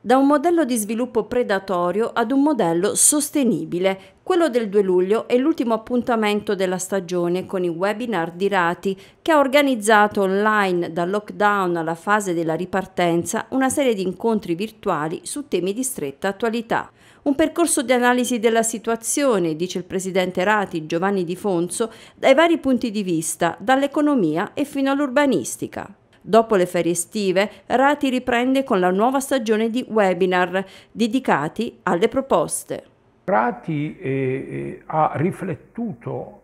da un modello di sviluppo predatorio ad un modello sostenibile. Quello del 2 luglio è l'ultimo appuntamento della stagione con i webinar di Rati, che ha organizzato online dal lockdown alla fase della ripartenza una serie di incontri virtuali su temi di stretta attualità. Un percorso di analisi della situazione, dice il presidente Rati Giovanni Di Fonso, dai vari punti di vista, dall'economia e fino all'urbanistica. Dopo le ferie estive, Rati riprende con la nuova stagione di webinar dedicati alle proposte. Rati eh, eh, ha riflettuto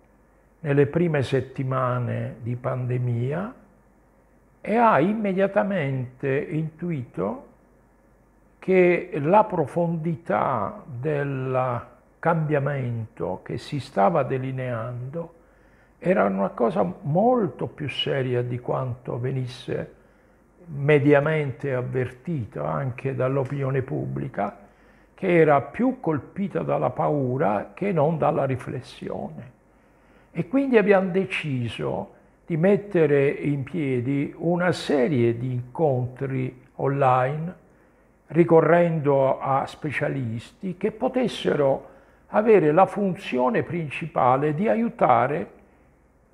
nelle prime settimane di pandemia e ha immediatamente intuito che la profondità del cambiamento che si stava delineando era una cosa molto più seria di quanto venisse mediamente avvertito anche dall'opinione pubblica, che era più colpita dalla paura che non dalla riflessione. E quindi abbiamo deciso di mettere in piedi una serie di incontri online ricorrendo a specialisti che potessero avere la funzione principale di aiutare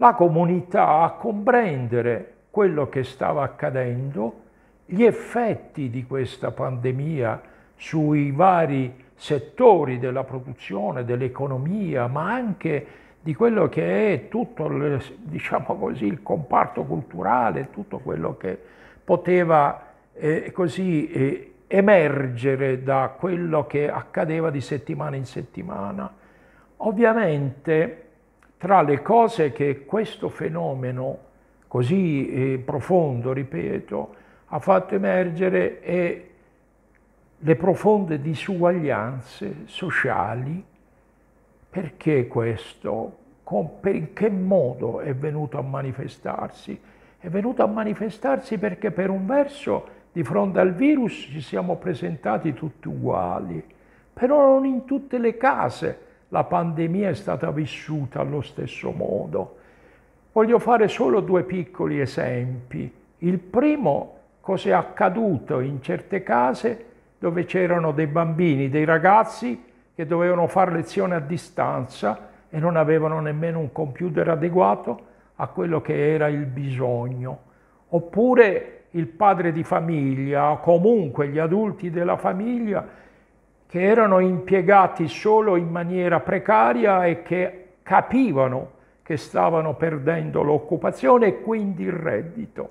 la comunità a comprendere quello che stava accadendo, gli effetti di questa pandemia sui vari settori della produzione, dell'economia, ma anche di quello che è tutto il, diciamo così, il comparto culturale, tutto quello che poteva eh, così, eh, emergere da quello che accadeva di settimana in settimana. Ovviamente tra le cose che questo fenomeno così eh, profondo, ripeto, ha fatto emergere è le profonde disuguaglianze sociali. Perché questo? Con, per, in che modo è venuto a manifestarsi? È venuto a manifestarsi perché per un verso di fronte al virus ci siamo presentati tutti uguali, però non in tutte le case la pandemia è stata vissuta allo stesso modo. Voglio fare solo due piccoli esempi. Il primo, cos'è accaduto in certe case dove c'erano dei bambini, dei ragazzi che dovevano fare lezione a distanza e non avevano nemmeno un computer adeguato a quello che era il bisogno. Oppure il padre di famiglia, comunque gli adulti della famiglia, che erano impiegati solo in maniera precaria e che capivano che stavano perdendo l'occupazione e quindi il reddito.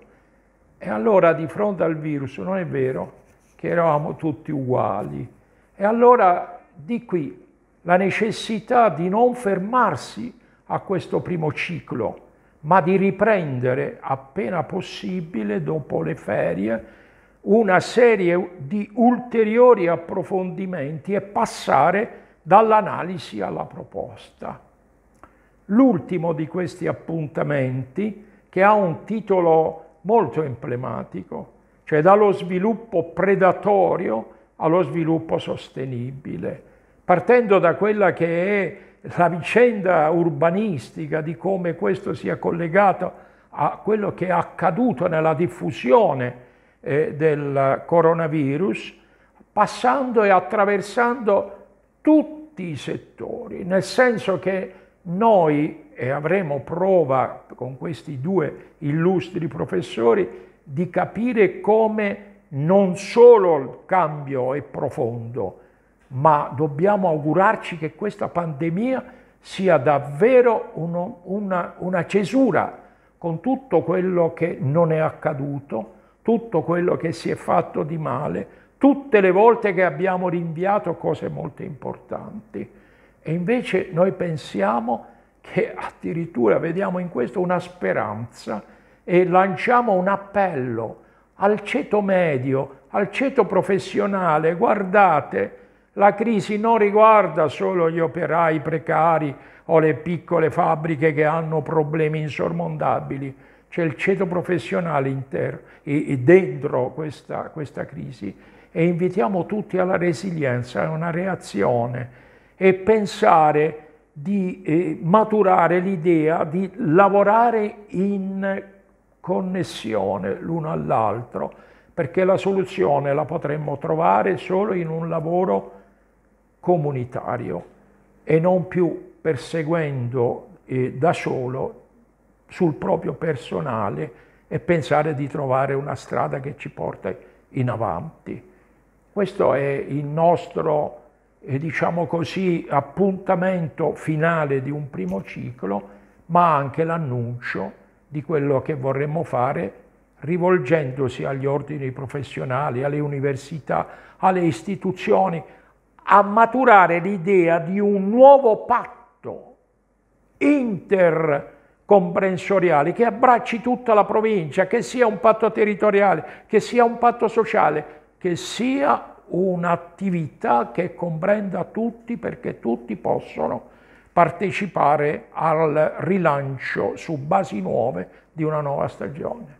E allora di fronte al virus non è vero che eravamo tutti uguali. E allora di qui la necessità di non fermarsi a questo primo ciclo, ma di riprendere appena possibile dopo le ferie una serie di ulteriori approfondimenti e passare dall'analisi alla proposta. L'ultimo di questi appuntamenti, che ha un titolo molto emblematico, cioè dallo sviluppo predatorio allo sviluppo sostenibile, partendo da quella che è la vicenda urbanistica di come questo sia collegato a quello che è accaduto nella diffusione eh, del coronavirus, passando e attraversando tutti i settori, nel senso che noi, e avremo prova con questi due illustri professori, di capire come non solo il cambio è profondo, ma dobbiamo augurarci che questa pandemia sia davvero uno, una, una cesura con tutto quello che non è accaduto, tutto quello che si è fatto di male, tutte le volte che abbiamo rinviato cose molto importanti. E invece noi pensiamo che addirittura vediamo in questo una speranza e lanciamo un appello al ceto medio, al ceto professionale, guardate, la crisi non riguarda solo gli operai precari o le piccole fabbriche che hanno problemi insormontabili, c'è il ceto professionale interno e, dentro questa, questa crisi e invitiamo tutti alla resilienza, a una reazione e pensare di eh, maturare l'idea di lavorare in connessione l'uno all'altro, perché la soluzione la potremmo trovare solo in un lavoro comunitario e non più perseguendo eh, da solo sul proprio personale e pensare di trovare una strada che ci porta in avanti. Questo è il nostro, eh, diciamo così, appuntamento finale di un primo ciclo, ma anche l'annuncio di quello che vorremmo fare rivolgendosi agli ordini professionali, alle università, alle istituzioni, a maturare l'idea di un nuovo patto inter comprensoriale che abbracci tutta la provincia, che sia un patto territoriale, che sia un patto sociale, che sia un'attività che comprenda tutti perché tutti possono partecipare al rilancio su basi nuove di una nuova stagione.